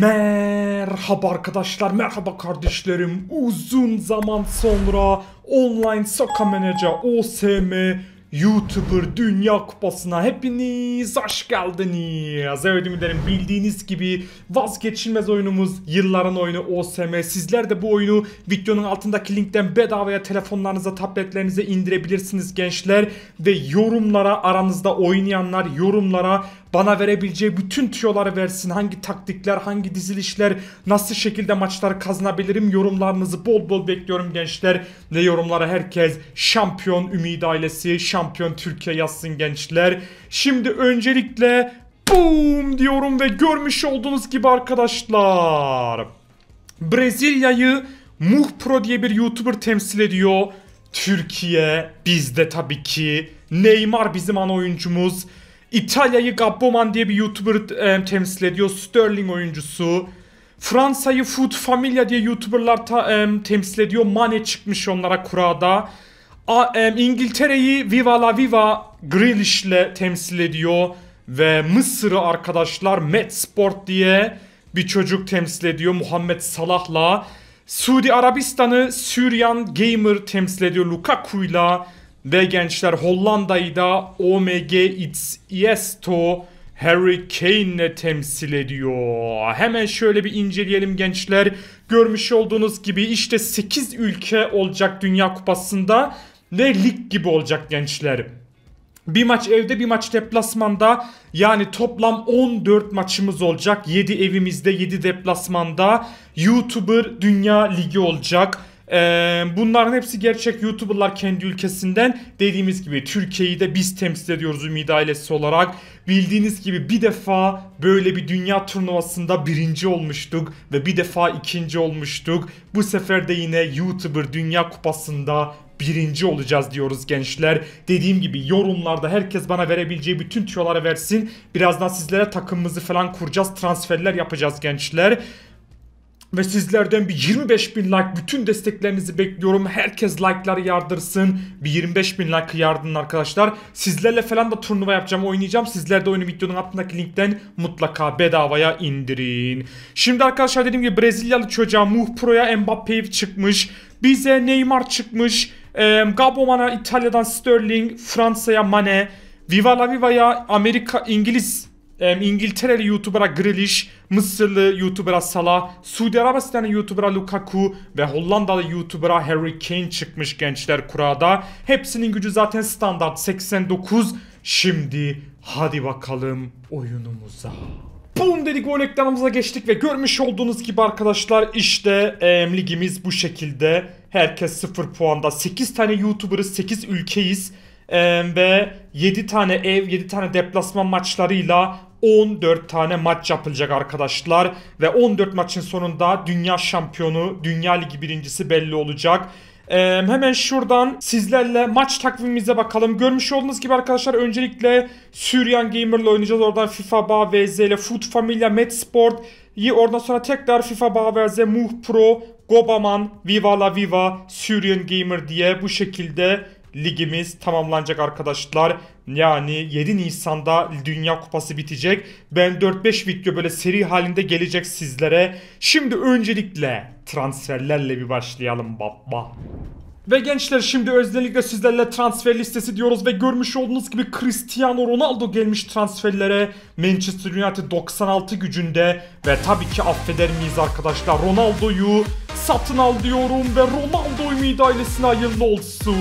Merhaba arkadaşlar, merhaba kardeşlerim. Uzun zaman sonra online Saka Manager OSM YouTuber Dünya Kupası'na hepiniz hoş geldiniz. Evet ümitlerim bildiğiniz gibi vazgeçilmez oyunumuz yılların oyunu OSM. Sizler de bu oyunu videonun altındaki linkten bedavaya telefonlarınıza tabletlerinize indirebilirsiniz gençler. Ve yorumlara aranızda oynayanlar yorumlara bana verebileceği bütün tüyoları versin. Hangi taktikler, hangi dizilişler, nasıl şekilde maçlar kazanabilirim yorumlarınızı bol bol bekliyorum gençler. Ve yorumlara herkes şampiyon ümidi ailesi, şampiyon şampiyon Türkiye yazsın gençler. Şimdi öncelikle boom diyorum ve görmüş olduğunuz gibi arkadaşlar. Brezilya'yı Muh diye bir YouTuber temsil ediyor. Türkiye bizde tabii ki. Neymar bizim ana oyuncumuz. İtalya'yı Gabboman diye bir YouTuber e, temsil ediyor. Sterling oyuncusu. Fransa'yı Food Familia diye YouTuber'lar ta, e, temsil ediyor. Mane çıkmış onlara kurada. A, e, İngiltere'yi Viva la Viva Grealish'le temsil ediyor. Ve Mısır'ı arkadaşlar Met Sport diye bir çocuk temsil ediyor Muhammed Salah'la. Suudi Arabistan'ı Süryan Gamer temsil ediyor Lukaku'yla. Ve gençler Hollanda'yı da OMG It's Iesto Harry Kane'le temsil ediyor. Hemen şöyle bir inceleyelim gençler. Görmüş olduğunuz gibi işte 8 ülke olacak Dünya Kupası'nda. Ne lig gibi olacak gençler. Bir maç evde bir maç deplasmanda yani toplam 14 maçımız olacak. 7 evimizde 7 deplasmanda YouTuber Dünya Ligi olacak. Ee, bunların hepsi gerçek YouTuber'lar kendi ülkesinden. Dediğimiz gibi Türkiye'yi de biz temsil ediyoruz Ümit ailesi olarak. Bildiğiniz gibi bir defa böyle bir dünya turnuvasında birinci olmuştuk ve bir defa ikinci olmuştuk. Bu sefer de yine YouTuber Dünya Kupası'nda birinci olacağız diyoruz gençler. Dediğim gibi yorumlarda herkes bana verebileceği bütün tüyoları versin. Birazdan sizlere takımımızı falan kuracağız. Transferler yapacağız gençler. Ve sizlerden bir 25 bin like bütün desteklerinizi bekliyorum. Herkes like'ları yardırsın. Bir 25 bin like yardırın arkadaşlar. Sizlerle falan da turnuva yapacağım oynayacağım. Sizler de oyunu videonun altındaki linkten mutlaka bedavaya indirin. Şimdi arkadaşlar dediğim gibi Brezilyalı çocuğa Muh Pro'ya Mbappe çıkmış. Bize Neymar çıkmış. E, Gaboman'a İtalya'dan Sterling, Fransa'ya Mane, Viva la Viva'ya Amerika, İngiliz, e, İngiltereli YouTuber'a Grealish, Mısırlı YouTuber'a Salah, Suudi Arabistan'ın YouTuber'a Lukaku ve Hollandalı YouTuber'a Harry Kane çıkmış gençler kurada. Hepsinin gücü zaten standart 89. Şimdi hadi bakalım oyunumuza. Bum dedik gol ekranımıza geçtik ve görmüş olduğunuz gibi arkadaşlar işte e, ligimiz bu şekilde. Herkes 0 puanda. 8 tane YouTuber'ız, 8 ülkeyiz. Ee, ve 7 tane ev, 7 tane deplasman maçlarıyla 14 tane maç yapılacak arkadaşlar. Ve 14 maçın sonunda dünya şampiyonu, dünya ligi birincisi belli olacak. Ee, hemen şuradan sizlerle maç takvimimize bakalım. Görmüş olduğunuz gibi arkadaşlar öncelikle Süryan Gamer ile oynayacağız. Oradan FIFA, BA, VZ ile Food Familia, Med Sport, Yi Oradan sonra tekrar FIFA Bağverze, Muh Pro, Gobaman, Viva la Viva, Syrian Gamer diye bu şekilde ligimiz tamamlanacak arkadaşlar. Yani 7 Nisan'da Dünya Kupası bitecek. Ben 4-5 video böyle seri halinde gelecek sizlere. Şimdi öncelikle transferlerle bir başlayalım baba. Ve gençler şimdi özellikle sizlerle transfer listesi diyoruz ve görmüş olduğunuz gibi Cristiano Ronaldo gelmiş transferlere Manchester United 96 gücünde ve tabii ki affeder miyiz arkadaşlar Ronaldo'yu satın al diyorum ve Ronaldo ümidi ailesine hayırlı olsun.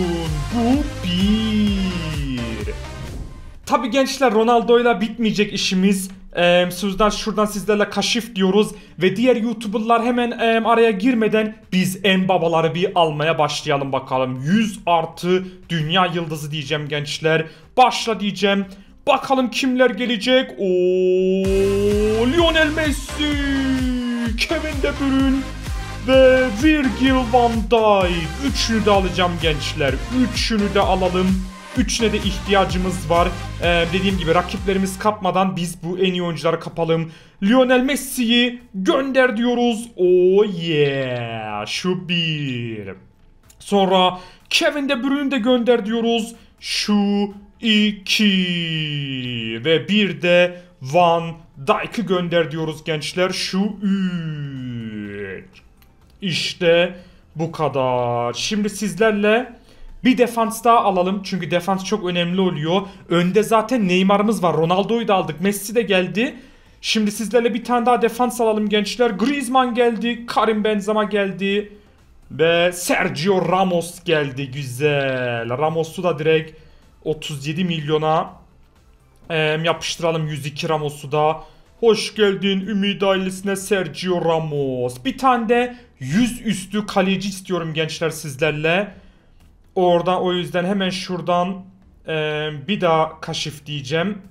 Bu bir. Tabii gençler Ronaldo'yla bitmeyecek işimiz e, sözler şuradan sizlerle kaşif diyoruz ve diğer youtuberlar hemen e, araya girmeden biz en babaları bir almaya başlayalım bakalım 100 artı dünya yıldızı diyeceğim gençler başla diyeceğim bakalım kimler gelecek o Lionel Messi Kevin De Bruyne ve Virgil van Dijk üçünü de alacağım gençler üçünü de alalım Üçüne de ihtiyacımız var. Ee, dediğim gibi rakiplerimiz kapmadan biz bu en iyi oyuncuları kapalım. Lionel Messi'yi gönder diyoruz. Oh yeah. Şu bir. Sonra Kevin De Bruyne'yi de gönder diyoruz. Şu iki. Ve bir de Van Dijk'ı gönder diyoruz gençler. Şu üç. İşte bu kadar. Şimdi sizlerle bir defans daha alalım çünkü defans çok önemli oluyor. Önde zaten Neymar'ımız var. Ronaldo'yu da aldık. Messi de geldi. Şimdi sizlerle bir tane daha defans alalım gençler. Griezmann geldi. Karim Benzema geldi. Ve Sergio Ramos geldi. Güzel. Ramos'u da direkt 37 milyona yapıştıralım 102 Ramos'u da. Hoş geldin ümid ailesine Sergio Ramos. Bir tane de 100 üstü kaleci istiyorum gençler sizlerle. Orada o yüzden hemen şuradan e, bir daha kaşif diyeceğim.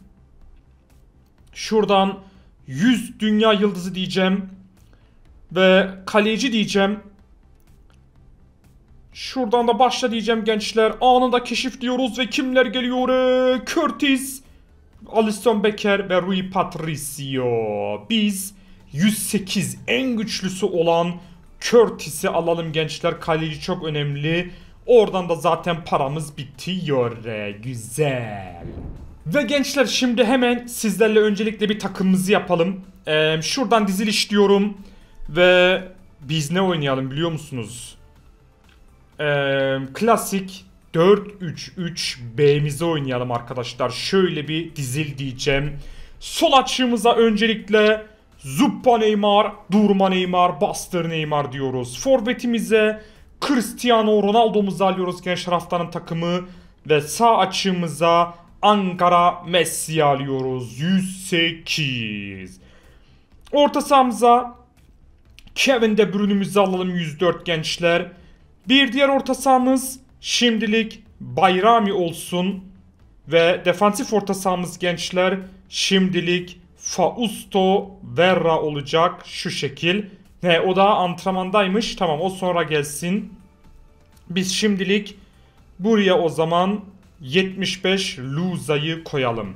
Şuradan 100 dünya yıldızı diyeceğim. Ve kaleci diyeceğim. Şuradan da başla diyeceğim gençler. Anında keşif diyoruz ve kimler geliyor? Ee, Curtis, Alisson Becker ve Rui Patricio. Biz 108 en güçlüsü olan Curtis'i alalım gençler. Kaleci çok önemli. Oradan da zaten paramız bitiyor. E, güzel. Ve gençler şimdi hemen sizlerle öncelikle bir takımımızı yapalım. Ee, şuradan diziliş diyorum. Ve biz ne oynayalım biliyor musunuz? Ee, klasik 4-3-3 B'mizi oynayalım arkadaşlar. Şöyle bir dizil diyeceğim. Sol açığımıza öncelikle Zuppa Neymar, Durma Neymar, Bastır Neymar diyoruz. Forvetimize Cristiano Ronaldo'mu alıyoruz genç taraftarın takımı ve sağ açığımıza Ankara Messi alıyoruz 108. Orta sahamıza Kevin De Bruyne'mizi alalım 104 gençler. Bir diğer orta sahamız şimdilik Bayrami olsun ve defansif orta sahamız gençler şimdilik Fausto Verra olacak şu şekil. He o daha antrenmandaymış. Tamam o sonra gelsin. Biz şimdilik buraya o zaman 75 Luza'yı koyalım.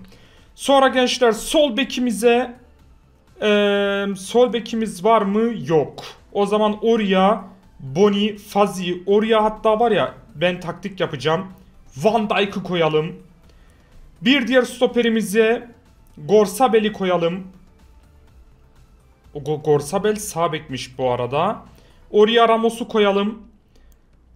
Sonra gençler sol bekimize e, sol bekimiz var mı? Yok. O zaman oraya Boni, Fazi oraya hatta var ya ben taktik yapacağım. Van Dijk'ı koyalım. Bir diğer stoperimize Gorsabel'i koyalım. Gorsabel sağ bekmiş bu arada. Oraya Ramos'u koyalım.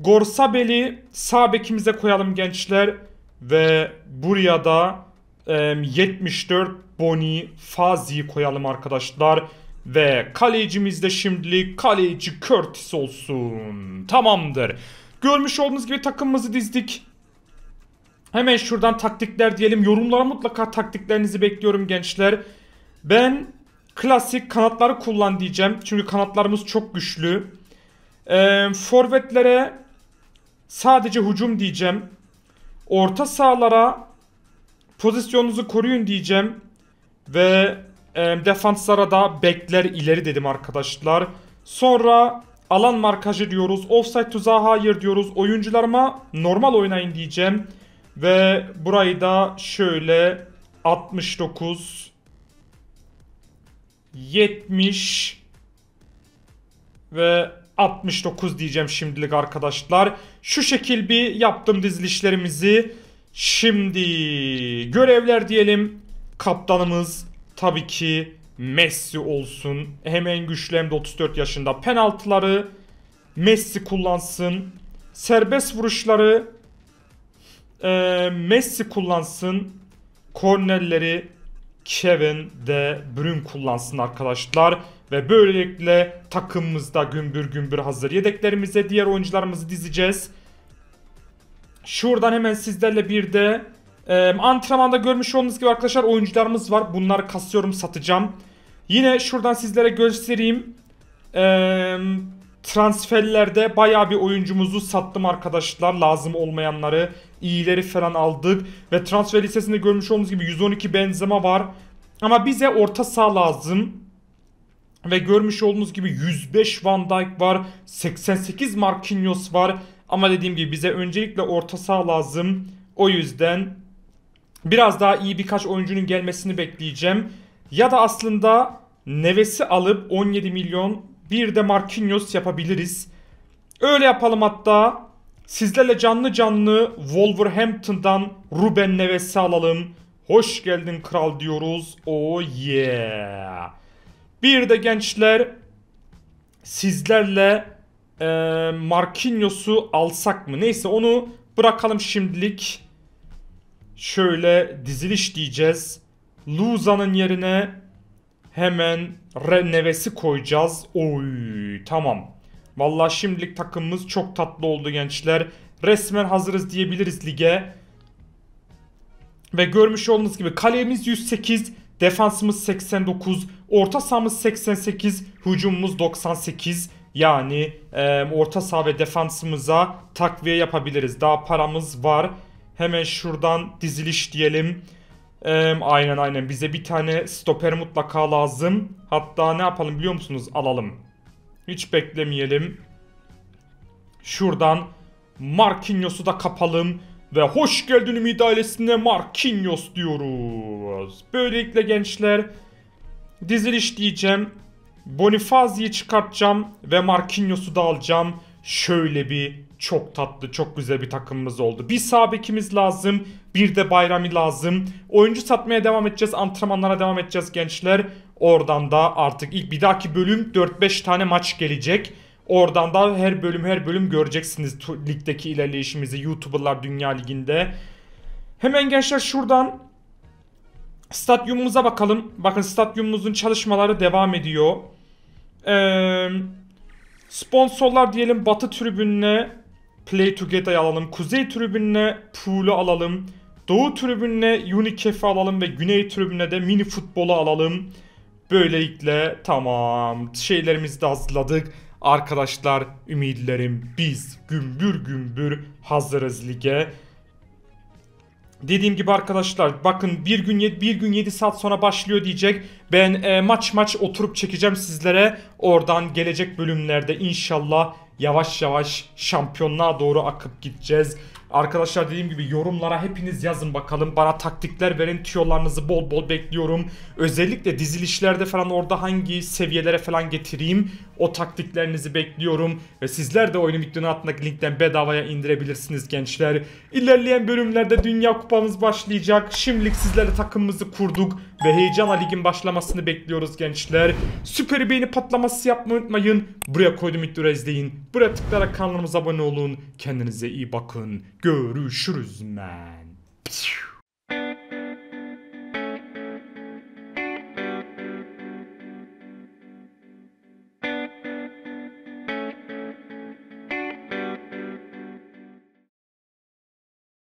Gorsabel'i sağ bekimize koyalım gençler. Ve buraya da e, 74 Boni Fazi'yi koyalım arkadaşlar. Ve kalecimiz de şimdilik kaleci Curtis olsun. Tamamdır. Görmüş olduğunuz gibi takımımızı dizdik. Hemen şuradan taktikler diyelim. Yorumlara mutlaka taktiklerinizi bekliyorum gençler. Ben Klasik kanatları kullan diyeceğim. Çünkü kanatlarımız çok güçlü. Ee, forvetlere sadece hücum diyeceğim. Orta sahalara pozisyonunuzu koruyun diyeceğim. Ve e, defanslara da bekler ileri dedim arkadaşlar. Sonra alan markajı diyoruz. Offside tuzağı hayır diyoruz. Oyuncularıma normal oynayın diyeceğim. Ve burayı da şöyle 69 70 ve 69 diyeceğim şimdilik arkadaşlar. Şu şekil bir yaptım dizilişlerimizi. Şimdi görevler diyelim. Kaptanımız tabii ki Messi olsun. Hem en güçlü hem de 34 yaşında. Penaltıları Messi kullansın. Serbest vuruşları e, Messi kullansın. Kornerleri Kevin De Bruyne kullansın arkadaşlar. Ve böylelikle takımımızda gümbür gümbür hazır yedeklerimize diğer oyuncularımızı dizeceğiz. Şuradan hemen sizlerle bir de e, antrenmanda görmüş olduğunuz gibi arkadaşlar oyuncularımız var. Bunları kasıyorum satacağım. Yine şuradan sizlere göstereyim. Eee... Transferlerde baya bir oyuncumuzu sattım arkadaşlar. Lazım olmayanları, iyileri falan aldık. Ve transfer listesinde görmüş olduğunuz gibi 112 benzema var. Ama bize orta saha lazım. Ve görmüş olduğunuz gibi 105 Van Dijk var. 88 Marquinhos var. Ama dediğim gibi bize öncelikle orta saha lazım. O yüzden biraz daha iyi birkaç oyuncunun gelmesini bekleyeceğim. Ya da aslında Neves'i alıp 17 milyon bir de Marquinhos yapabiliriz. Öyle yapalım hatta. Sizlerle canlı canlı Wolverhampton'dan Ruben Neves'i alalım. Hoş geldin kral diyoruz. Oh yeah. Bir de gençler sizlerle e, Marquinhos'u alsak mı? Neyse onu bırakalım şimdilik. Şöyle diziliş diyeceğiz. Luza'nın yerine Hemen Reneves'i koyacağız. Oy tamam. Vallahi şimdilik takımımız çok tatlı oldu gençler. Resmen hazırız diyebiliriz lige. Ve görmüş olduğunuz gibi kalemiz 108, defansımız 89, orta sahamız 88, hücumumuz 98. Yani e, orta saha ve defansımıza takviye yapabiliriz. Daha paramız var. Hemen şuradan diziliş diyelim. Ee, aynen aynen bize bir tane stoper mutlaka lazım. Hatta ne yapalım biliyor musunuz? Alalım. Hiç beklemeyelim. Şuradan Marquinhos'u da kapalım. Ve hoş geldin Ümit ailesine Marquinhos diyoruz. Böylelikle gençler diziliş diyeceğim. Bonifazi'yi çıkartacağım ve Marquinhos'u da alacağım. Şöyle bir çok tatlı, çok güzel bir takımımız oldu. Bir sabekimiz lazım, bir de Bayrami lazım. Oyuncu satmaya devam edeceğiz, antrenmanlara devam edeceğiz gençler. Oradan da artık ilk bir dahaki bölüm 4-5 tane maç gelecek. Oradan da her bölüm her bölüm göreceksiniz ligdeki ilerleyişimizi YouTuber'lar Dünya Ligi'nde. Hemen gençler şuradan stadyumumuza bakalım. Bakın stadyumumuzun çalışmaları devam ediyor. Eee... Sponsorlar diyelim Batı tribününe Play Together'ı alalım. Kuzey tribününe Pool'u alalım. Doğu tribününe Unicef'i alalım ve güney tribününe de mini futbolu alalım. Böylelikle tamam şeylerimizi de hazırladık. Arkadaşlar ümidlerim biz gümbür gümbür hazırız lige. Dediğim gibi arkadaşlar bakın bir gün bir gün 7 saat sonra başlıyor diyecek. Ben e, maç maç oturup çekeceğim sizlere. Oradan gelecek bölümlerde inşallah yavaş yavaş şampiyonluğa doğru akıp gideceğiz. Arkadaşlar dediğim gibi yorumlara hepiniz yazın bakalım. Bana taktikler verin. Tiyolarınızı bol bol bekliyorum. Özellikle dizilişlerde falan orada hangi seviyelere falan getireyim. O taktiklerinizi bekliyorum ve sizler de oyunu videonun altındaki linkten bedavaya indirebilirsiniz gençler. İlerleyen bölümlerde Dünya Kupamız başlayacak. Şimdilik sizlerle takımımızı kurduk ve heyecanla ligin başlamasını bekliyoruz gençler. Süper beyni patlaması yapmayı unutmayın. Buraya koydum videoları izleyin. Buraya tıklayarak kanalımıza abone olun. Kendinize iyi bakın. Görüşürüz men. Pişu.